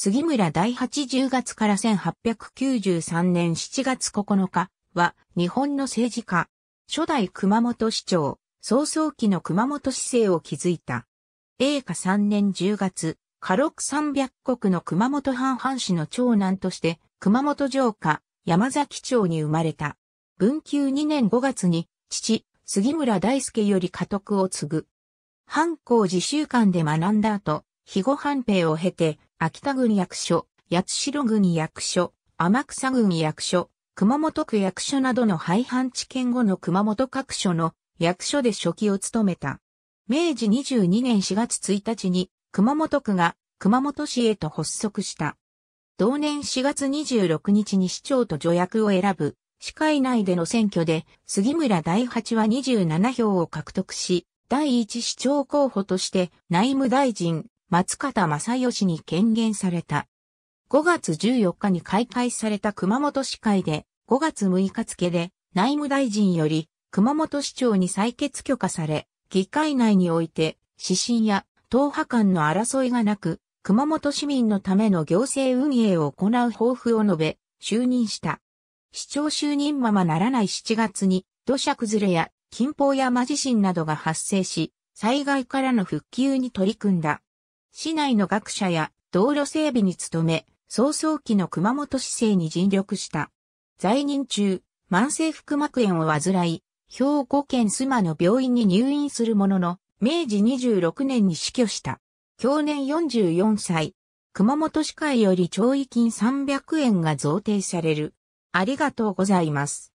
杉村第8 10月から1893年7月9日は日本の政治家、初代熊本市長、早々期の熊本市政を築いた。英華3年10月、家禄三百国の熊本藩藩士の長男として、熊本城下、山崎町に生まれた。文久2年5月に、父、杉村大輔より家督を継ぐ。藩校自習館で学んだ後、肥後藩兵を経て、秋田郡役所、八代郡役所、天草郡役所、熊本区役所などの廃藩置県後の熊本各所の役所で書記を務めた。明治22年4月1日に熊本区が熊本市へと発足した。同年4月26日に市長と助役を選ぶ、市会内での選挙で杉村第八は27票を獲得し、第一市長候補として内務大臣、松方正義に権限された。5月14日に開会された熊本市会で、5月6日付で内務大臣より熊本市長に採決許可され、議会内において指針や党派間の争いがなく、熊本市民のための行政運営を行う抱負を述べ、就任した。市長就任ままならない7月に土砂崩れや近郊山地震などが発生し、災害からの復旧に取り組んだ。市内の学者や道路整備に努め、早々期の熊本市政に尽力した。在任中、慢性腹膜炎を患い、兵庫県須磨の病院に入院するものの、明治26年に死去した。去年44歳、熊本市会より懲役金300円が贈呈される。ありがとうございます。